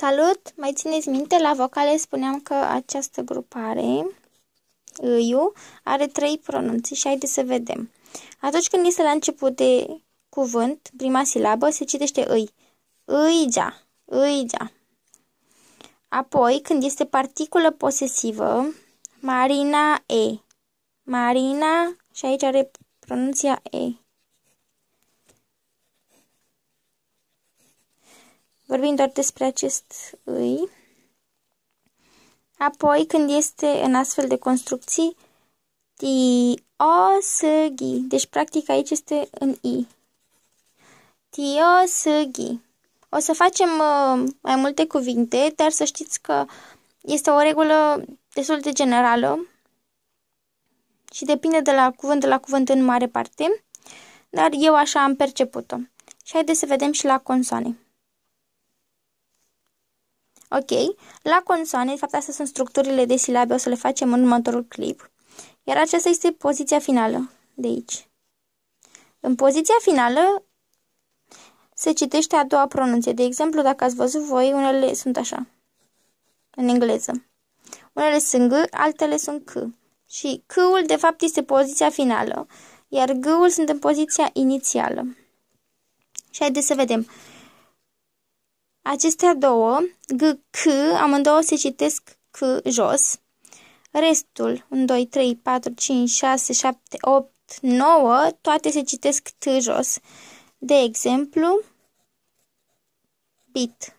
Salut! Mai țineți minte, la vocale spuneam că această grupare, eu are trei pronunții și haideți să vedem. Atunci când este la început de cuvânt, prima silabă, se citește îi. Îigea, îigea. Apoi, când este particulă posesivă, Marina E. Marina și aici are pronunția E. vorbim doar despre acest îi. Apoi, când este în astfel de construcții, ti o s ghi. Deci, practic, aici este în i. Ti o s ghi. O să facem uh, mai multe cuvinte, dar să știți că este o regulă destul de generală și depinde de la cuvânt de la cuvânt în mare parte, dar eu așa am perceput-o. Și haideți să vedem și la consoane. Ok? La consoane, de fapt astea sunt structurile de silabe, o să le facem în următorul clip. Iar aceasta este poziția finală de aici. În poziția finală se citește a doua pronunție. De exemplu, dacă ați văzut voi, unele sunt așa, în engleză. Unele sunt G, altele sunt C. Și C-ul, de fapt, este poziția finală, iar G-ul sunt în poziția inițială. Și haideți să vedem. Acestea două, G, C, amândouă se citesc C jos. Restul, 1, 2, 3, 4, 5, 6, 7, 8, 9, toate se citesc T jos. De exemplu, bit.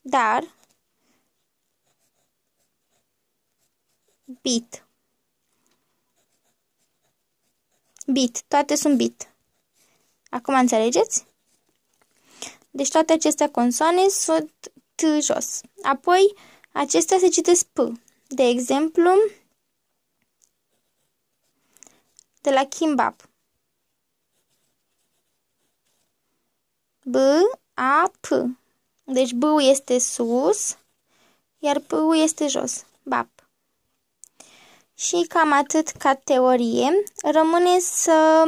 Dar, bit. Bit, toate sunt bit. Acum înțelegeți? Deci toate acestea consoane sunt T jos. Apoi, acestea se citesc P. De exemplu, de la kimbap. B, A, P. Deci B este sus, iar P este jos. Bap. Și cam atât ca teorie. Rămâne să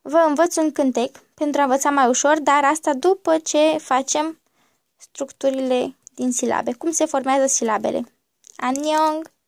vă învăț un cântec pentru a învăța mai ușor, dar asta după ce facem structurile din silabe. Cum se formează silabele? Annyeong!